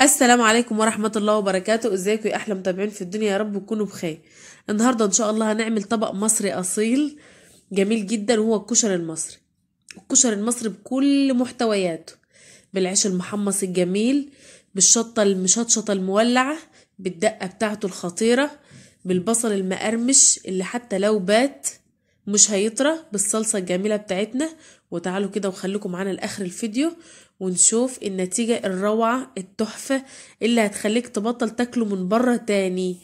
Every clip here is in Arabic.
السلام عليكم ورحمة الله وبركاته ازيكم يا احلى متابعين في الدنيا يا رب تكونوا بخير النهاردة ان شاء الله هنعمل طبق مصري اصيل جميل جدا وهو الكشر المصري الكشر المصري بكل محتوياته بالعيش المحمص الجميل بالشطة المشطشطة المولعة بالدقة بتاعته الخطيرة بالبصل المقرمش اللي حتى لو بات مش هيطرى بالصلصة الجميلة بتاعتنا وتعالوا كده وخليكم معانا لاخر الفيديو ونشوف النتيجة الروعة التحفة اللي هتخليك تبطل تاكله من بره تاني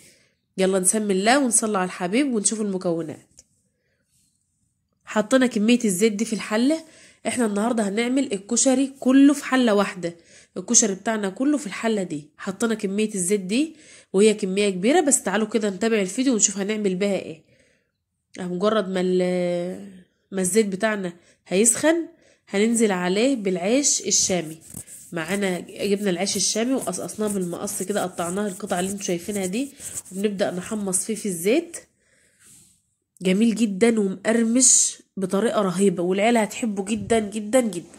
يلا نسمي الله ونصلي على الحبيب ونشوف المكونات حطينا كمية الزيت دي في الحلة احنا النهاردة هنعمل الكشري كله في حلة واحدة الكشري بتاعنا كله في الحلة دي حطينا كمية الزيت دي وهي كمية كبيرة بس تعالوا كده نتابع الفيديو ونشوف هنعمل بها ايه مجرد ما ما الزيت بتاعنا هيسخن هننزل عليه بالعيش الشامي معانا جبنا العيش الشامي وقصقصناه بالمقص كده قطعناه القطع اللي انتوا شايفينها دي وبنبدا نحمص فيه في الزيت جميل جدا ومقرمش بطريقه رهيبه والعيله هتحبه جدا جدا جدا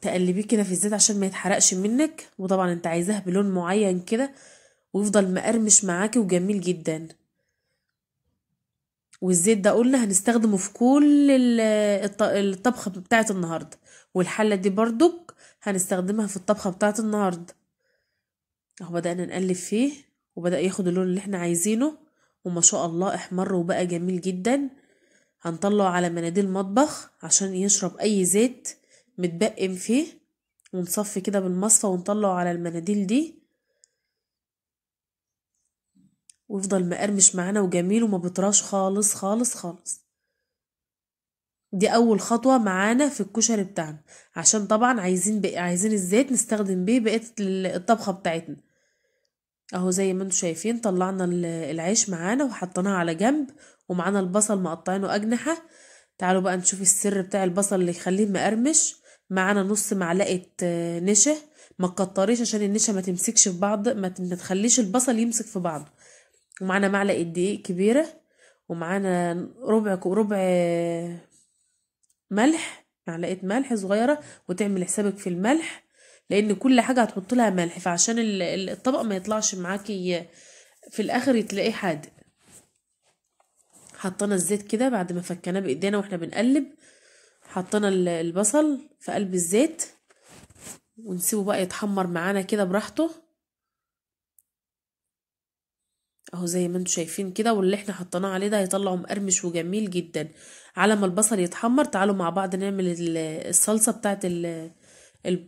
تقلبيه كده في الزيت عشان ما يتحرقش منك وطبعا انت عايزاه بلون معين كده ويفضل مقرمش معاكي وجميل جدا والزيت ده قلنا هنستخدمه في كل الطبخة بتاعة النهاردة والحلة دي بردك هنستخدمها في الطبخة بتاعة النهاردة اهو بدأنا نقلب فيه وبدأ ياخد اللون اللي احنا عايزينه وما شاء الله احمر وبقى جميل جدا هنطلعه على مناديل مطبخ عشان يشرب اي زيت متبقم فيه ونصفي كده بالمصفى ونطلعه على المناديل دي ويفضل مقرمش معانا وجميل وما بيطراش خالص خالص خالص دي اول خطوه معانا في الكشري بتاعنا عشان طبعا عايزين بقى عايزين الزيت نستخدم بيه بقيه الطبخه بتاعتنا اهو زي ما انتم شايفين طلعنا العيش معانا وحطيناه على جنب ومعانا البصل مقطعينه اجنحه تعالوا بقى نشوف السر بتاع البصل اللي يخليه مقرمش معانا نص معلقه آه، نشا ما تكتريش عشان النشا ما تمسكش في بعض ما تخليش البصل يمسك في بعضه ومعانا معلقة دقيق كبيرة ومعانا ربع ربع ملح معلقة ملح صغيرة وتعمل حسابك في الملح لان كل حاجة هتحط لها ملح فعشان الطبق ما يطلعش معاكي في الاخر تلاقيه حادق حطينا الزيت كده بعد ما فكناه بايدينا واحنا بنقلب حطينا البصل في قلب الزيت ونسيبه بقى يتحمر معانا كده براحته اهو زي ما انتم شايفين كده واللي احنا حطيناه عليه ده هيطلعه مقرمش وجميل جدا على ما البصل يتحمر تعالوا مع بعض نعمل الصلصه بتاعه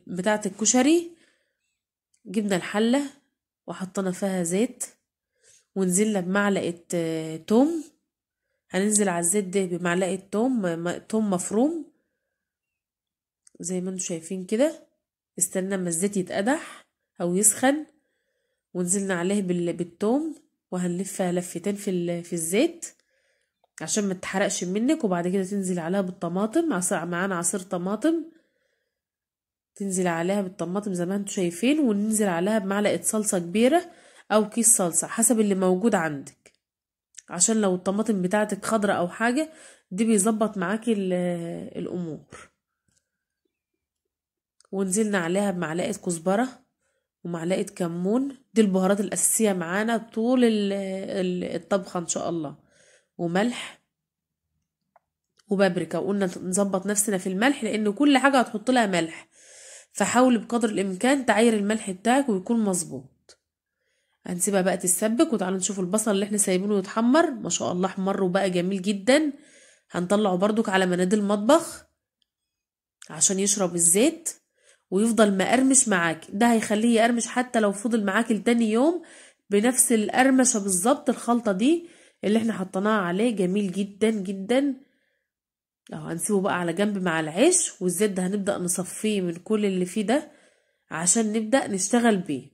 بتاعه الكشري جبنا الحله وحطينا فيها زيت ونزلنا بمعلقه آه، توم هننزل على الزيت ده بمعلقه توم توم مفروم زي ما انتم شايفين كده استنى ما الزيت يتقدح او يسخن ونزلنا عليه بالتوم وهنلفها لفتين في في الزيت عشان ما تتحرقش منك وبعد كده تنزل عليها بالطماطم معانا عصير طماطم تنزل عليها بالطماطم زي ما انتم شايفين وننزل عليها بمعلقه صلصه كبيره او كيس صلصه حسب اللي موجود عندك عشان لو الطماطم بتاعتك خضرة او حاجه دي بيظبط معاكي الامور ونزلنا عليها بمعلقه كزبره ومعلقه كمون دي البهارات الاساسيه معانا طول الطبخه ان شاء الله وملح وبابريكا وقلنا نظبط نفسنا في الملح لان كل حاجه هتحط لها ملح فحاول بقدر الامكان تعاير الملح بتاعك ويكون مظبوط هنسيبها بقى تتسبك وتعالوا نشوف البصل اللي احنا سايبينه يتحمر ما شاء الله احمر وبقى جميل جدا هنطلعه بردك على مناديل المطبخ عشان يشرب الزيت ويفضل مقرمش معاك ده هيخليه يقرمش حتى لو فضل معاك لتاني يوم بنفس القرمشة بالظبط الخلطة دي اللي احنا حطيناها عليه جميل جدا جدا اهو هنسيبه بقى على جنب مع العيش والزيت ده هنبدأ نصفيه من كل اللي فيه ده عشان نبدأ نشتغل بيه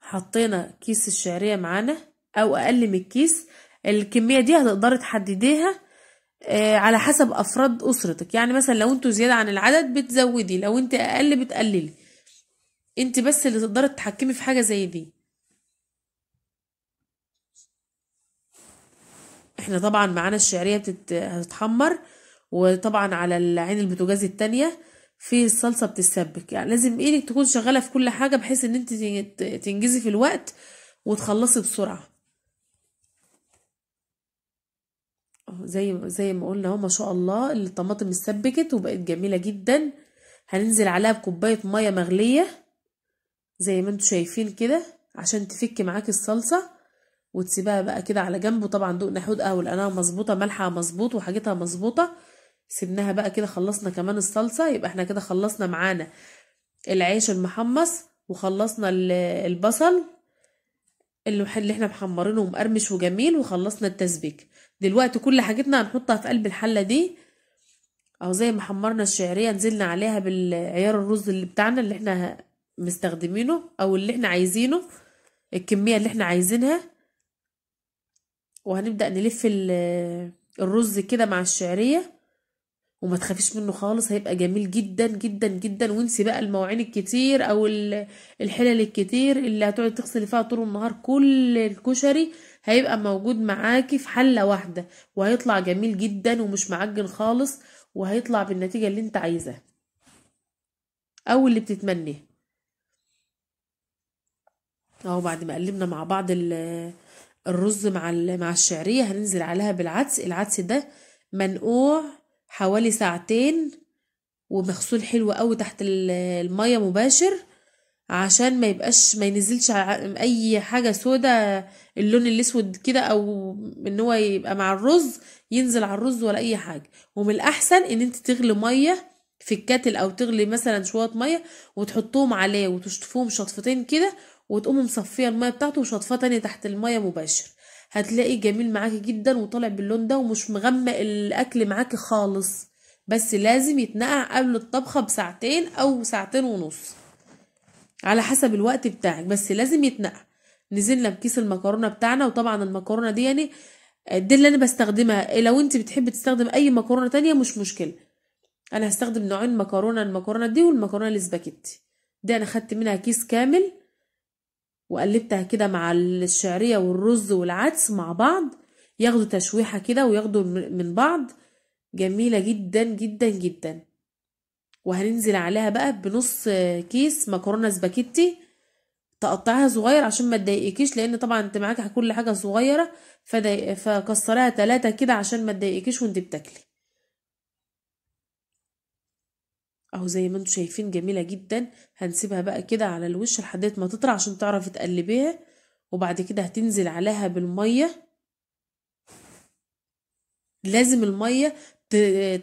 حطينا كيس الشعرية معانا او اقل من الكيس الكمية دي هتقدري تحدديها آه، على حسب افراد اسرتك يعني مثلا لو انتوا زياده عن العدد بتزودي لو انت اقل بتقللي انت بس اللي تقدري تتحكمي في حاجه زي دي احنا طبعا معانا الشعريه بتت... هتتحمر وطبعا على العين البوتاجاز التانية في الصلصه بتتسبك يعني لازم ايدك تكون شغاله في كل حاجه بحيث ان انت تنجزي في الوقت وتخلصي بسرعه زي زي ما قلنا اهو ما شاء الله الطماطم اتسبكت وبقت جميله جدا هننزل عليها بكوبايه ميه مغليه زي ما انتم شايفين كده عشان تفك معاك الصلصه وتسيبها بقى كده على جنب وطبعا دقنا حوض قهوه لانها مظبوطه ملحها مظبوط وحاجتها مظبوطه سيبناها بقى كده خلصنا كمان الصلصه يبقى احنا كده خلصنا معانا العيش المحمص وخلصنا البصل اللي احنا محمرينه ومقرمش وجميل وخلصنا التسبيك دلوقتي كل حاجتنا هنحطها في قلب الحلة دي او زي ما حمرنا الشعرية نزلنا عليها بالعيار الرز اللي بتاعنا اللي احنا مستخدمينه او اللي احنا عايزينه الكمية اللي احنا عايزينها وهنبدأ نلف الرز كده مع الشعرية وما تخافيش منه خالص هيبقى جميل جدا جدا جدا وانسي بقى المواعين الكتير او الحلل الكتير اللي هتقعد تغسلي فيها طول النهار كل الكشري هيبقى موجود معاكي في حلة واحدة وهيطلع جميل جدا ومش معجن خالص وهيطلع بالنتيجة اللي انت عايزاها او اللي بتتمنيه اهو بعد ما قلبنا مع بعض الرز مع مع الشعريه هننزل عليها بالعدس العدس ده منقوع حوالي ساعتين ومغسول حلو قوي تحت الميه مباشر عشان ما يبقاش ما ينزلش اي حاجه سودا اللون الاسود كده او ان هو يبقى مع الرز ينزل على الرز ولا اي حاجه ومن الاحسن ان انت تغلي ميه في الكاتل او تغلي مثلا شويه ميه وتحطهم عليه وتشطفهم شطفتين كده وتقوم مصفيه الميه بتاعته وشطفه تانية تحت الميه مباشر هتلاقي جميل معاكي جدا وطالع باللون ده ومش مغمق الاكل معاكي خالص بس لازم يتنقع قبل الطبخه بساعتين او ساعتين ونص على حسب الوقت بتاعك بس لازم يتنقع نزلنا بكيس المكرونه بتاعنا وطبعا المكرونه دي يعني آه، دي اللي انا بستخدمها إيه، لو انت بتحب تستخدم اي مكرونه تانية مش مشكله انا هستخدم نوعين مكرونه المكرونه دي والمكرونه الاسباجيتي دي انا خدت منها كيس كامل وقلبتها كده مع الشعريه والرز والعدس مع بعض ياخدوا تشويحه كده وياخدوا من بعض جميله جدا جدا جدا وهننزل عليها بقى بنص كيس مكرونه سباكيتي تقطعها صغير عشان ما تضايقكيش لان طبعا انت معاكي كل حاجه صغيره فكسريها تلاتة كده عشان ما تضايقكيش وانت بتاكلي اهو زي ما انتوا شايفين جميله جدا هنسيبها بقى كده على الوش لحد ما تطرى عشان تعرفي تقلبيها وبعد كده هتنزل عليها بالميه لازم الميه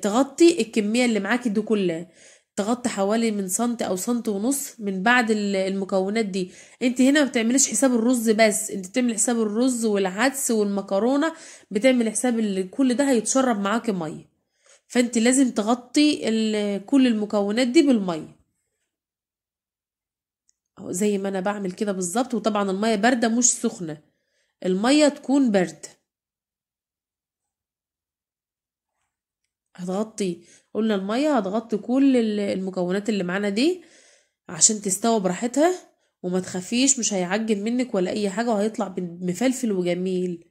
تغطي الكمية اللي معاكي دي كلها تغطي حوالي من سنت او سنت ونص من بعد المكونات دي انت هنا ما بتعمليش حساب الرز بس انت بتعمل حساب الرز والعدس والمكرونه بتعمل حساب كل ده هيتشرب معاكي ميه فانت لازم تغطي كل المكونات دي بالميه زي ما انا بعمل كده بالظبط وطبعا الميه بارده مش سخنه الميه تكون بارده هتغطي قلنا المية هتغطي كل المكونات اللي معانا دي عشان تستوى براحتها وما تخافيش مش هيعجن منك ولا اي حاجة وهيطلع مفلفل وجميل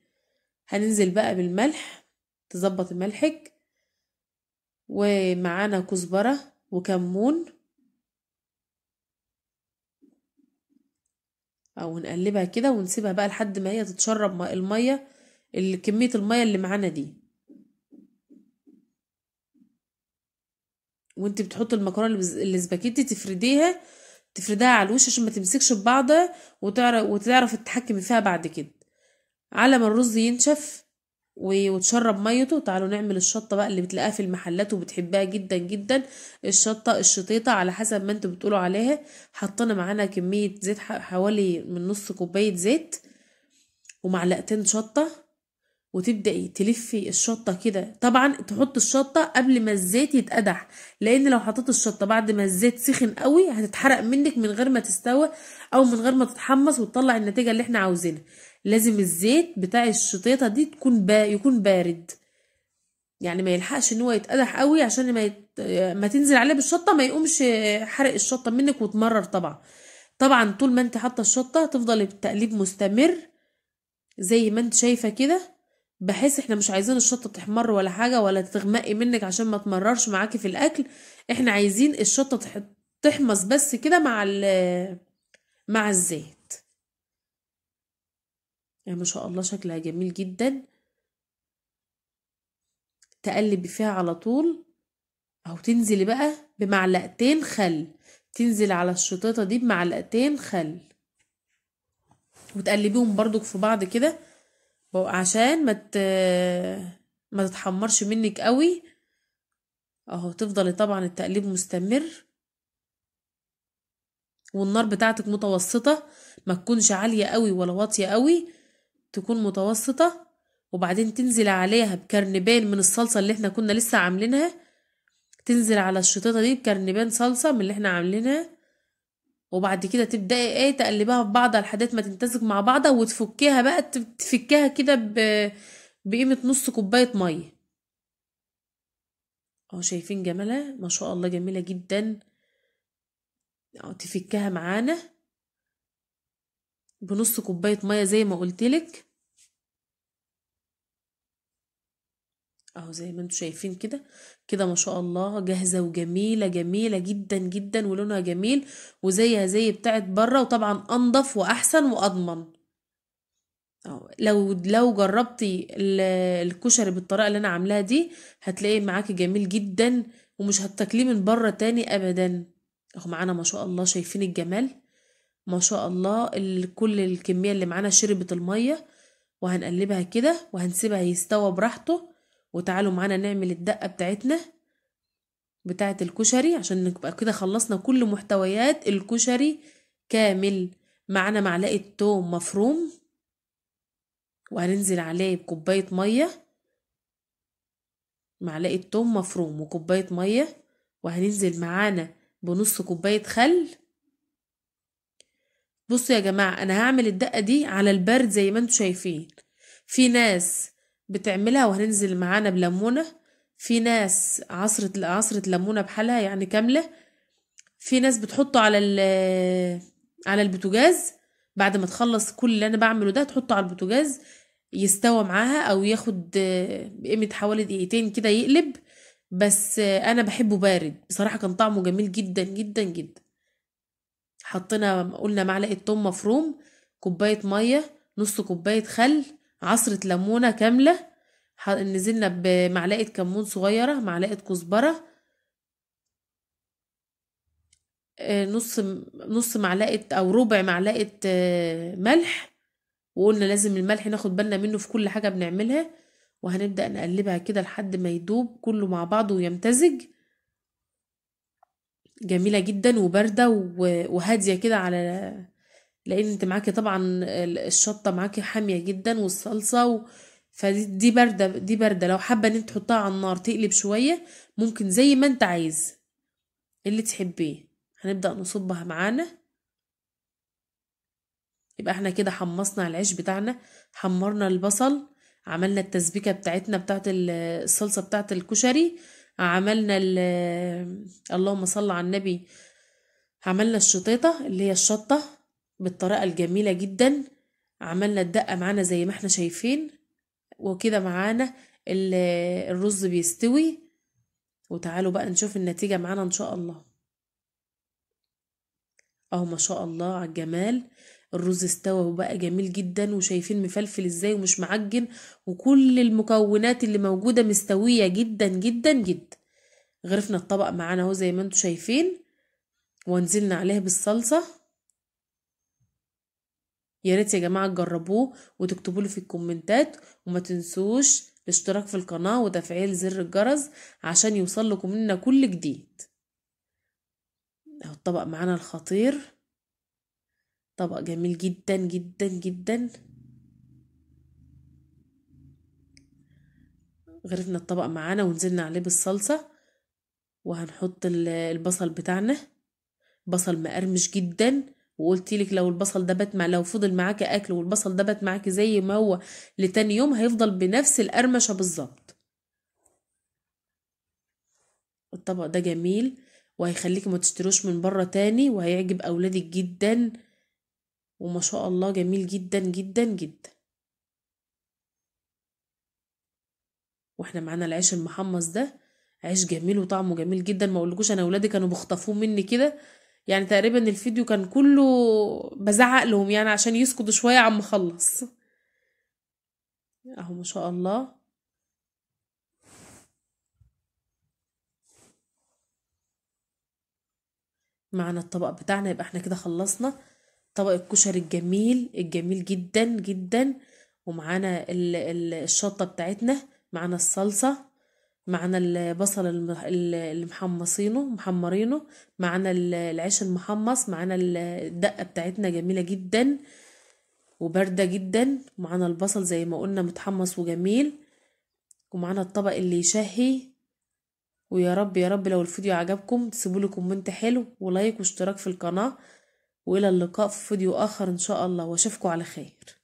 هننزل بقى بالملح تظبط ملحك ومعانا كزبرة وكمون او نقلبها كده ونسيبها بقى لحد ما هي تتشرب المية كمية المية اللي معانا دي وانت بتحطي المكرونه الاسباجيتي تفرديها تفردها على الوش عشان ما تمسكش ببعضها وتعرف وتعرف تتحكمي فيها بعد كده على ما الرز ينشف وتشرب ميته تعالوا نعمل الشطه بقى اللي بتلاقيها في المحلات وبتحبها جدا جدا الشطه الشطيطه على حسب ما انتوا بتقولوا عليها حطينا معانا كميه زيت حوالي من نص كوبايه زيت ومعلقتين شطه وتبداي تلفي الشطه كده طبعا تحط الشطه قبل ما الزيت يتقدح لان لو حطيت الشطه بعد ما الزيت سخن قوي هتتحرق منك من غير ما تستوى او من غير ما تتحمص وتطلع النتيجه اللي احنا عاوزينها لازم الزيت بتاع الشطيطه دي تكون با يكون بارد يعني ما يلحقش ان هو يتقدح قوي عشان ما, يت... ما تنزل عليه بالشطه ما يقومش حرق الشطه منك وتمرر طبعا طبعا طول ما انت حاطه الشطه تفضل التقليب مستمر زي ما انت شايفه كده بحيث احنا مش عايزين الشطه تحمر ولا حاجه ولا تتغمقي منك عشان ما تمررش معاكي في الاكل احنا عايزين الشطه تحمص بس كده مع مع الزيت يا يعني ما شاء الله شكلها جميل جدا تقلبي فيها على طول او تنزلي بقى بمعلقتين خل تنزل على الشطيطه دي بمعلقتين خل وتقلبيهم برضك في بعض كده عشان ما مت... ما تتحمرش منك قوي اهو تفضلي طبعا التقليب مستمر والنار بتاعتك متوسطة ما تكونش عالية قوي ولا واطية قوي تكون متوسطة وبعدين تنزل عليها بكرنبان من الصلصة اللي احنا كنا لسه عاملينها تنزل على الشطيطة دي بكرنبان صلصة من اللي احنا عاملينها وبعد كده تبداي ايه تقلبها في بعضها لحد ما تمتزج مع بعضها وتفكيها بقى تفكيها كده بقيمه نص كوبايه ميه اهو شايفين جمالها ما شاء الله جميله جدا اهو تفكها معانا بنص كوبايه ميه زي ما قلتلك اهو زي ما انتم شايفين كده كده ما شاء الله جاهزه وجميله جميله جدا جدا ولونها جميل وزيها زي بتاعت بره وطبعا انضف واحسن واضمن اهو لو لو جربتي الكشري بالطريقه اللي انا عاملاها دي هتلاقيه معاكي جميل جدا ومش هتاكليه من بره تاني ابدا اهو معانا ما شاء الله شايفين الجمال ما شاء الله كل الكميه اللي معانا شربت الميه وهنقلبها كده وهنسيبها يستوى براحته وتعالوا معانا نعمل الدقة بتاعتنا بتاعة الكشري عشان نبقى كده خلصنا كل محتويات الكشري كامل معانا معلقة توم مفروم وهننزل عليه بكوباية مية معلقة توم مفروم وكوباية مية وهننزل معانا بنص كوباية خل بصوا يا جماعة أنا هعمل الدقة دي على البرد زي ما انتوا شايفين في ناس بتعملها وهننزل معانا بلمونة في ناس عصرة عصرة ليمونة بحالها يعني كاملة في ناس بتحطه على ال على البوتجاز بعد ما تخلص كل اللي انا بعمله ده تحطه على البوتجاز يستوى معاها او ياخد بقيمة حوالي دقيقتين كده يقلب بس انا بحبه بارد بصراحة كان طعمه جميل جدا جدا جدا حطينا قلنا معلقة توم مفروم كوباية مية نص كوباية خل عصرة ليمونة كاملة نزلنا بمعلقة كمون صغيرة معلقة كزبرة آه، نص نص معلقة أو ربع معلقة آه، ملح وقلنا لازم الملح ناخد بالنا منه في كل حاجة بنعملها وهنبدأ نقلبها كده لحد ما يدوب كله مع بعضه ويمتزج جميلة جدا وباردة وهادية كده على لان انت معاكي طبعا الشطه معاكي حاميه جدا والصلصه و... فدي بارده دي بارده لو حابه ان انت تحطها على النار تقلب شويه ممكن زي ما انت عايز اللي تحبيه هنبدا نصبها معانا يبقى احنا كده حمصنا العيش بتاعنا حمرنا البصل عملنا التسبيكه بتاعتنا بتاعت الصلصه بتاعت الكشري عملنا اللهم صل على النبي عملنا الشطيطه اللي هي الشطه بالطريقة الجميلة جدا عملنا الدقة معانا زي ما احنا شايفين وكده معانا الرز بيستوي وتعالوا بقى نشوف النتيجة معانا ان شاء الله اهو ما شاء الله على الجمال الرز استوى وبقى جميل جدا وشايفين مفلفل ازاي ومش معجن وكل المكونات اللي موجودة مستوية جدا جدا جدا غرفنا الطبق معانا اهو زي ما انتوا شايفين ونزلنا عليه بالصلصه يا ريت يا جماعه تجربوه وتكتبوا في الكومنتات وما تنسوش الاشتراك في القناه وتفعيل زر الجرس عشان يوصل لكم منا كل جديد اهو الطبق معانا الخطير طبق جميل جدا جدا جدا غرفنا الطبق معانا ونزلنا عليه بالصلصه وهنحط البصل بتاعنا بصل مقرمش جدا وقلت لك لو البصل ده بات مع لو فضل معاكي اكل والبصل ده بات معاكي زي ما هو لتاني يوم هيفضل بنفس القرمشه بالظبط الطبق ده جميل وهيخليكي ما تشتروش من بره تاني وهيعجب اولادك جدا وما شاء الله جميل جدا جدا جدا واحنا معانا العيش المحمص ده عيش جميل وطعمه جميل جدا ما اقولكوش انا اولادي كانوا بيخطفوه مني كده يعني تقريبا الفيديو كان كله بزعق لهم يعني عشان يسكتوا شويه عم اخلص اهو ما شاء الله معنا الطبق بتاعنا يبقى احنا كده خلصنا طبق الكشري الجميل الجميل جدا جدا ومعانا الشطه بتاعتنا معانا الصلصه معنا البصل المحمصينه محمرينه معنا العيش المحمص معنا الدقة بتاعتنا جميلة جدا وباردة جدا معنا البصل زي ما قلنا متحمص وجميل ومعنا الطبق اللي يشهي ويا رب يا رب لو الفيديو عجبكم تسيبوا لي كومنت حلو ولايك واشتراك في القناة والى اللقاء في فيديو اخر ان شاء الله واشوفكم على خير